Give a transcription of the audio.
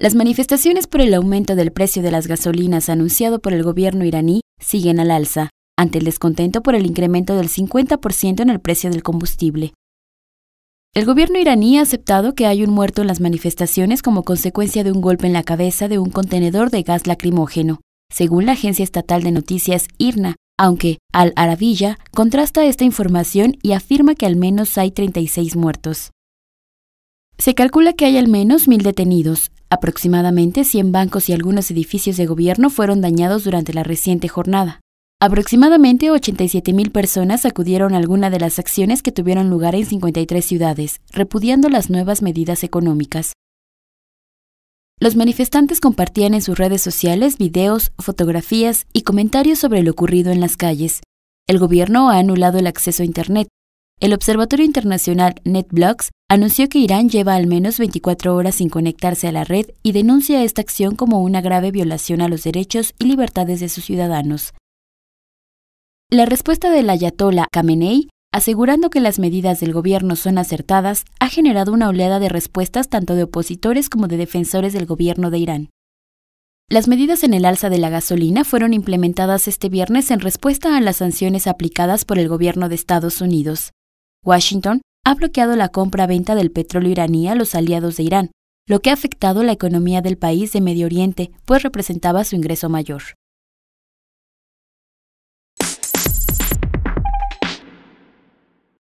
Las manifestaciones por el aumento del precio de las gasolinas anunciado por el gobierno iraní siguen al alza, ante el descontento por el incremento del 50% en el precio del combustible. El gobierno iraní ha aceptado que hay un muerto en las manifestaciones como consecuencia de un golpe en la cabeza de un contenedor de gas lacrimógeno, según la agencia estatal de noticias IRNA, aunque Al-Arabiya contrasta esta información y afirma que al menos hay 36 muertos. Se calcula que hay al menos mil detenidos, Aproximadamente 100 bancos y algunos edificios de gobierno fueron dañados durante la reciente jornada. Aproximadamente 87.000 personas acudieron a alguna de las acciones que tuvieron lugar en 53 ciudades, repudiando las nuevas medidas económicas. Los manifestantes compartían en sus redes sociales videos, fotografías y comentarios sobre lo ocurrido en las calles. El gobierno ha anulado el acceso a Internet. El Observatorio Internacional NetBlocks anunció que Irán lleva al menos 24 horas sin conectarse a la red y denuncia esta acción como una grave violación a los derechos y libertades de sus ciudadanos. La respuesta del ayatollah Khamenei, asegurando que las medidas del gobierno son acertadas, ha generado una oleada de respuestas tanto de opositores como de defensores del gobierno de Irán. Las medidas en el alza de la gasolina fueron implementadas este viernes en respuesta a las sanciones aplicadas por el gobierno de Estados Unidos. Washington ha bloqueado la compra-venta del petróleo iraní a los aliados de Irán, lo que ha afectado la economía del país de Medio Oriente, pues representaba su ingreso mayor.